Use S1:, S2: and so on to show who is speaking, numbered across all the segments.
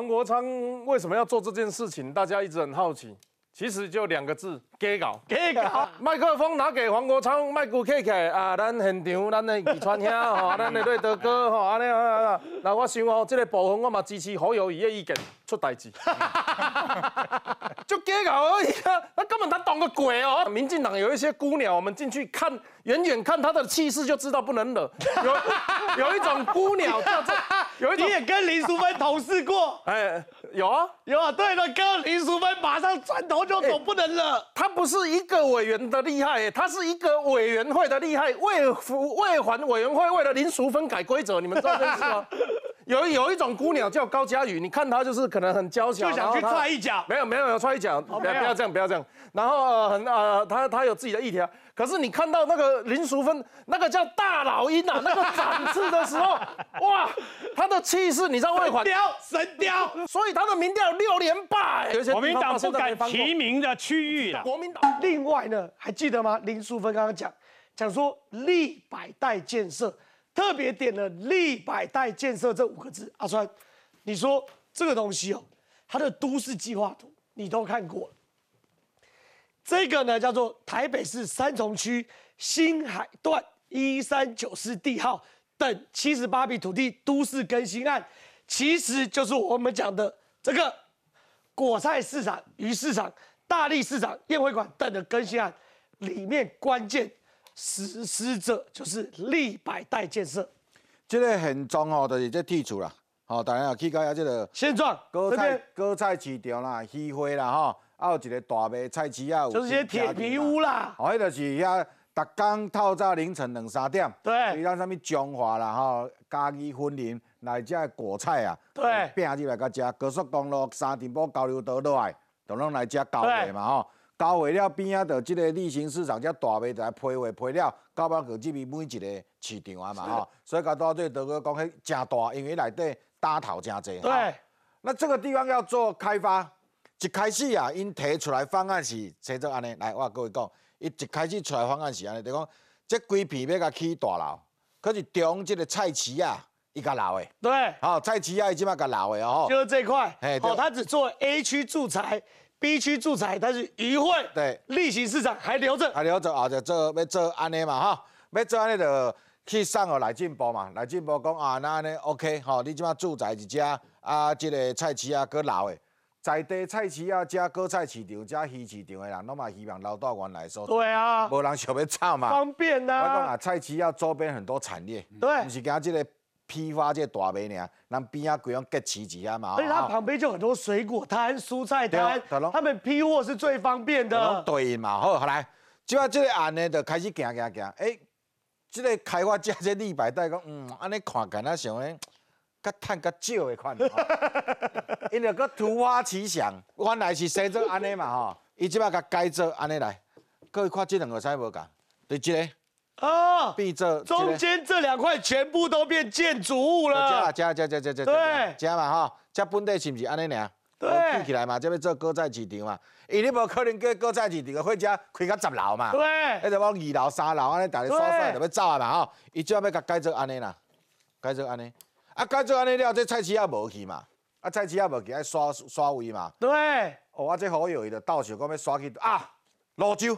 S1: 黄国昌为什么要做这件事情？大家一直很好奇。其实就两个字：给 a 给搞。麦克风拿给黄国昌，麦克开起啊，咱现场，咱的宜川兄 吼，咱的在德哥吼，安尼啊。那我想哦，这个部分我嘛支持好友宜的意见，出代志。就给搞而已啊！他根本他懂个鬼哦。民进党有一些姑娘，我们进去看，远远看他的气势就知道不能惹。有有一种姑娘叫做。有你也跟林淑芬同事过，哎，有啊，有啊，对了，跟林淑芬马上转头就走，不能了。他不是一个委员的厉害，他是一个委员会的厉害。未服未还委员会为了林淑芬改规则，你们知道这是吗？有有一种姑娘叫高佳宇，你看她就是可能很娇小，就想去踹一脚。没有没有，踹一脚，不要不要这样不要这样。然后很呃，她她有自己的一条。可是你看到那个林淑芬，那个叫大老鹰啊，那个展翅的时候，哇，他的气势，你知道吗？雕神雕，所以他的民调六连败。国民党是敢提
S2: 名的区域了。国民党。另外呢，还记得吗？林淑芬刚刚讲讲说立百代建设。特别点了“立百代建设”这五个字，阿川，你说这个东西哦，它的都市计划图你都看过？这个呢叫做台北市三重区新海段一三九四地号等七十八笔土地都市更新案，其实就是我们讲的这个果菜市场、鱼市场、大力市场、宴会馆
S3: 等的更新案里面关键。实施者就是立百代建设，这个现状哦，就是这剔除啦，好，当然啊，去到啊这个现状，高菜高菜市场啦，溪灰啦，哈，还有一个大白菜市啊，就是些铁皮屋啦。哦，迄个是遐，逐工透早凌晨两三点，对，你讲什么中华啦，哈，家义婚林内只果菜啊，对，饼子来个吃，高速公路、三鼎埔交流道落来，都拢来遮交配嘛，吼。交完了边啊，的这个沥青市场，才大卖场批货批了，交班去这边每一个市场啊嘛吼。所以甲到底在讲讲迄真大，因为内底大头加济。对，那这个地方要做开发，一开始啊，因提出来方案是先做安尼，来我讲伊一开始出来方案是安尼，就讲这规片要甲起大楼，可是中这个菜市啊，一家留的。对，好菜市啊，伊起码甲留的哦，就是这块。哎，他只做 A 区住宅。B 区住宅，但是鱼会，对，例行市场还留着，还留着啊，就做要做安尼嘛哈，要做安尼就去上禾来进步嘛，来进步讲啊那安尼 OK，吼，你即马住宅一只啊，一个菜市啊，佮老的在地菜市啊，加个菜市场加鱼市场的人，我嘛希望老大官来说，对啊，无人想要炒嘛，方便呐，我讲啊，菜市要周边很多产业，对，唔是惊即个。批发个大名，咱边仔几样隔起住啊嘛，而且旁边就很多水果摊、蔬菜摊，他们批货是最方便的。对嘛，好，好来就啊这个案呢，就开始行行行，诶，这个开发商这立白带讲，嗯，安尼看起来想诶，较趁较少的款，因为佫突发奇想，原来是先做安尼嘛吼，伊即马甲改做安尼来，各位看这两个菜无共，对不个。啊！这中间这两块全部都变建筑物了。加加加加加加对，对，加嘛哈，加本地是不？是安尼俩？对，对。起来嘛，这边做对。对。市场嘛，伊对。无可能对。对。对。市场对。对。对。开到十楼嘛。对。迄对。对。二楼三楼安尼，大对。对。对。就要走啊嘛对。伊就要改做安尼啦，改做安尼。啊，改做安尼了，这菜市也无去嘛。啊，菜市也无去，爱刷刷位嘛。对。哦，对。这好友伊就对。对。讲要刷去啊，泸州。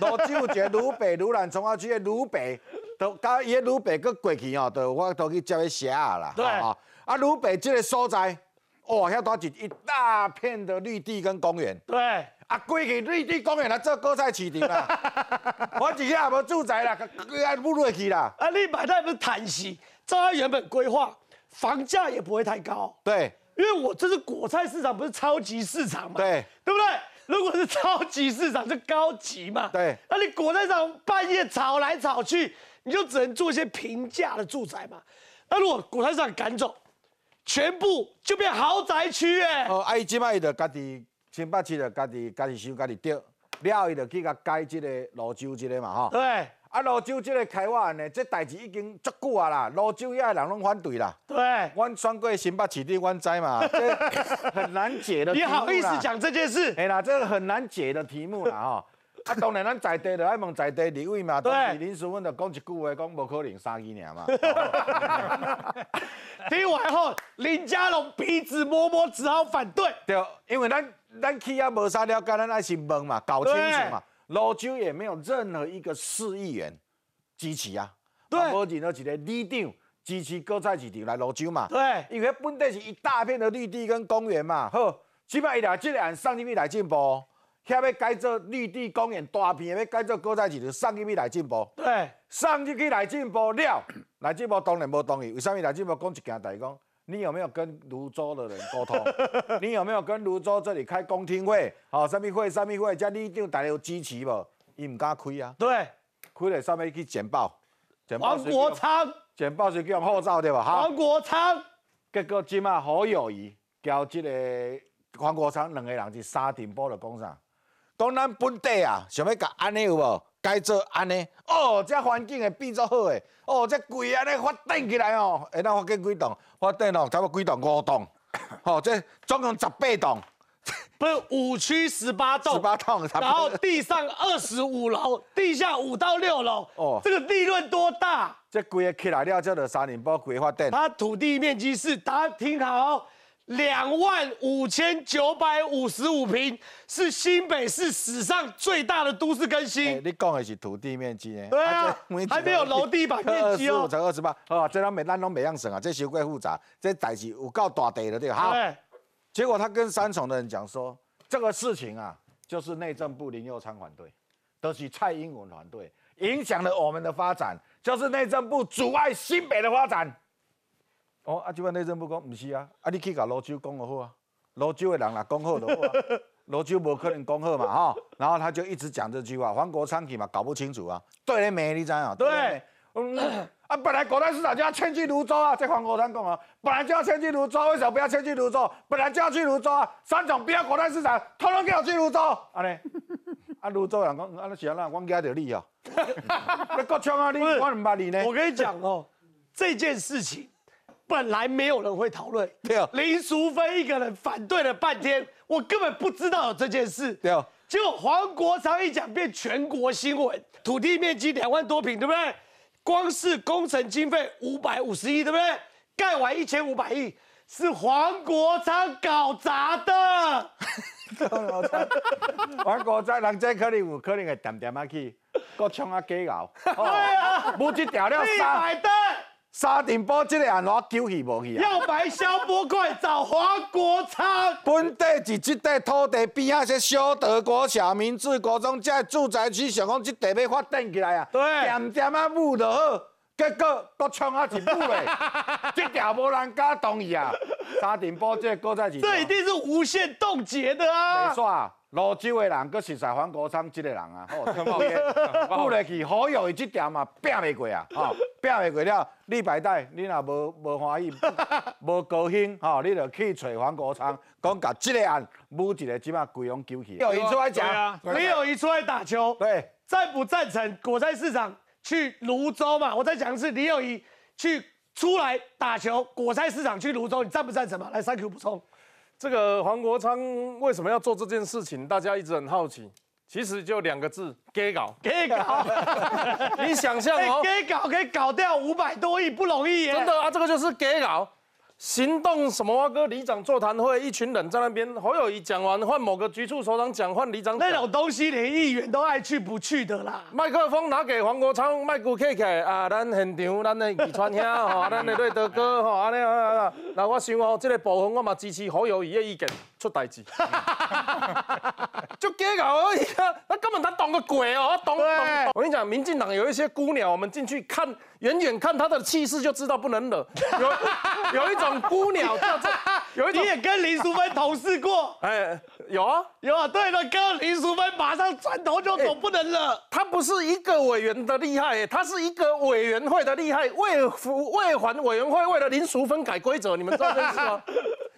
S3: 罗志伟，鲁北、鲁南、从化区的卢北，都刚伊个卢北佫过去哦，都我都去接伊蛇啦。对。啊，鲁北这个所在，哦，遐多一一大片的绿地跟公园。对。啊，归去绿地公园来这果菜市场啦。我一有没无住宅啦，佮佮安不落去啦。啊，你买
S2: 那不是叹息？照它原本规划，房价也不会太高。对。因为我这是果菜市场，不是超级市场嘛。对。对不对？如果是超级市场，就高级嘛。对，那你果菜场半夜吵来吵去，你就只能做一些
S3: 平价的住宅嘛。那如果果菜场赶走，全部就变豪宅区哎。哦，阿姨今摆伊就家己新北区就家己家己修家己钓，了伊就去甲改这个泸州这个嘛哈。对。啊，罗州这个开挖呢，这代志已经足久啊啦，罗州遐人拢反对啦。对。阮选过新北市我阮知嘛，这 很难解的。你好意思讲这件事？哎啦，这个很难解的题目啦吼。啊，当然咱在地的爱问在地的为嘛？对。临时问的，讲一句话，讲无可能三你年嘛。听完后，林家龙鼻子摸摸，只好反对。对，因为咱咱去业无啥了解，咱爱先问嘛，搞清楚嘛。罗州也没有任何一个市议员支持啊，对，无任何一个里长支持国在市场来罗州嘛，对，因为本地是一大片的绿地跟公园嘛，好，起码伊来，这个按上一米来进步，遐要改造绿地公园大片，要改造国在市场上一米来进步，对，上一米来进步了，来进步当然无同意，为啥物来进步？讲一件代，讲。你有没有跟泸州的人沟通？你有没有跟泸州这里开公听会？好，什么会？什么会？这立场大家支持无？伊唔敢开啊？对，开了上面去剪报。王国昌，剪报是叫人号召对无？王国昌，结果今嘛何友谊，交这个王国昌两个人是三庭布的，讲啥？讲咱本地啊，想要夹安尼有无？改做安尼，哦，这环境会变做好诶，哦，这鬼安尼发展起来哦，下当发展几栋，发展哦，差不多几栋五栋，好，这总共十八栋，不是五区十八栋，十八栋，然后地
S2: 上二十五楼，地下五到六楼，哦，这个利润多大？
S3: 这鬼起来了，叫做三年包鬼发展，它土地面积是，大家听好。两
S2: 万五千九百五十五平，是新北市史上最
S3: 大的都市更新。你讲的是土地面积呢？对啊，还没有楼地板面积哦。才二十八，哦，这咱每咱拢没样省啊，这修怪复杂，这代志有够大题了对吧？哈，结果他跟三重的人讲说，这个事情啊，就是内政部林佑昌团队，都是蔡英文团队影响了我们的发展，就是内政部阻碍新北的发展。哦，阿舅爸内阵部讲，唔是啊，阿你去甲泸州讲好啊，泸州的人啊，讲好，泸州无可能讲好嘛吼。然后他就一直讲这句话，黄国昌起嘛，搞不清楚啊。对你没你知样啊，对。嗯，啊，本来国泰市场就要迁去泸州啊，在黄国昌讲啊，本来就要迁去泸州，为什么不要迁去泸州？本来就要去泸州啊，三种不要国泰市场，统统叫我去泸州，安尼。啊，泸州人讲，啊，那现在哪有管家的力啊？那 国强啊，你我什把理呢？我跟你讲哦，这件事情。本来没有人会讨论，对啊，林淑芬
S2: 一个人反对了半天，我根本不知道有这件事，对啊，结果黄国昌一讲变全国新闻，土地面积两万多平，对不对？光是工程经费五百五十亿，对不对？盖完一千五百亿是黄国昌搞砸的。
S3: 黄国昌，黄国昌，人家可能有可能会点点啊去，各冲啊给咬，对
S2: 啊，
S3: 不止调料三。百沙田埔这个安我丢去无去啊？
S2: 要白萧
S3: 伯快找黄国昌。本地是这块土地边啊些小德国、小明治国，总在住宅区想讲这地要发展起来啊。对。点点啊木就好，结果都冲啊一木诶，这条波人敢同意啊？沙田埔这个搁在几？这一定是无限冻结的啊。没错。泸州的人，佮实在黄国昌即个人啊，吼，冒烟。付得起，友仪即点嘛，拼袂过啊，吼，拼袂过了，你白带你若无无欢喜，无高兴，吼，你着去找黄国昌，讲甲即个案，每一个即嘛贵拢救起。有一仪出来吃啊，有一仪出来
S2: 打球，对，赞不赞成果菜市场去泸州嘛？我再讲一次，李友
S1: 仪去出来打球，果菜市场去泸州，你赞不赞成嘛？来，三 Q 补充。这个黄国昌为什么要做这件事情？大家一直很好奇。其实就两个字：给搞，给搞。你想象，给搞，以搞掉五百多亿不容易耶。真的啊，这个就是给搞。行动什么？哥，里长座谈会，一群人在那边。侯友谊讲完，换某个局处首长讲，换里长。那种东西，连议员都爱去不去的啦。麦克风拿给黄国昌，麦古起起。啊，咱现场，咱的宜川兄 吼，咱的瑞德哥吼，安尼啊。那我想哦，这个部分我嘛支持侯友谊的意见，出代志。就这个而已啊，他根本他懂个鬼哦，懂？懂。我跟你讲，民进党有一些姑娘，我们进去看。远远看他的气势就知道不能惹，有 有一种孤鸟叫做，有一。你也跟林淑芬同事过，哎，有啊有啊。对了，跟林淑芬马上转头就走，不能惹。他不是一个委员的厉害，他是一个委员会的厉害。为服为还委员会，为了林淑芬改规则，你们知道这是吗？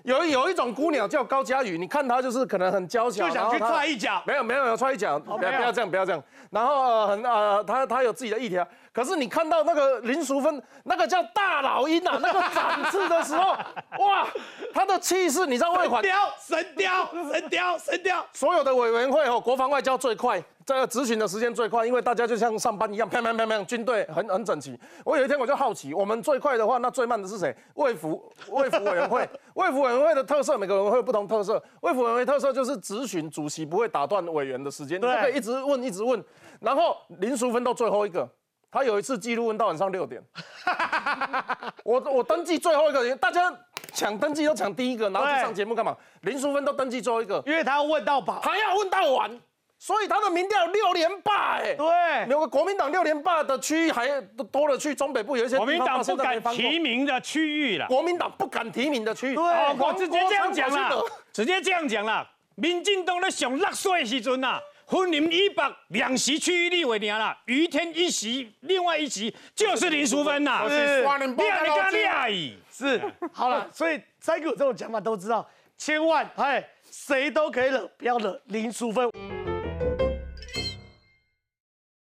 S1: 有有一种姑娘叫高佳宇，你看她就是可能很娇小，就想去踹一脚。没有没有，有踹一脚。不要不要这样，不要这样。然后很呃，他他有自己的一条。可是你看到那个林淑芬，那个叫大老鹰啊，那个展翅的时候，哇，他的气势，你知道外雕，神雕，神雕，神雕，所有的委员会哦，国防外交最快。这个执行的时间最快，因为大家就像上班一样，砰砰砰砰，军队很很整齐。我有一天我就好奇，我们最快的话，那最慢的是谁？卫福 卫福委员会，卫福委员会的特色，每个委员会不同特色。卫福委员会特色就是执行主席不会打断委员的时间，你可以一直问一直问。然后林淑芬到最后一个，她有一次记录问到晚上六点。我我登记最后一个，大家抢登记都抢第一个，然后上节目干嘛？林淑芬都登记最后一个，因为她要问到饱，他要问到完。所以他的民调六连霸，哎，对，有个国民党六连霸的区，域还多了去中北部有一些国民党不敢提
S2: 名的区域了，国民
S1: 党不敢提名的区域，对，我直接这样讲了，直接这样讲了，民进党在上六岁的时阵呐，分林一百
S2: 两席区域立委掉了，于天一席，另外一席就是林淑芬呐，是，厉害厉害，是，好了，所以三个这种讲法都知道，千万哎，谁都可以惹，不要惹林淑芬。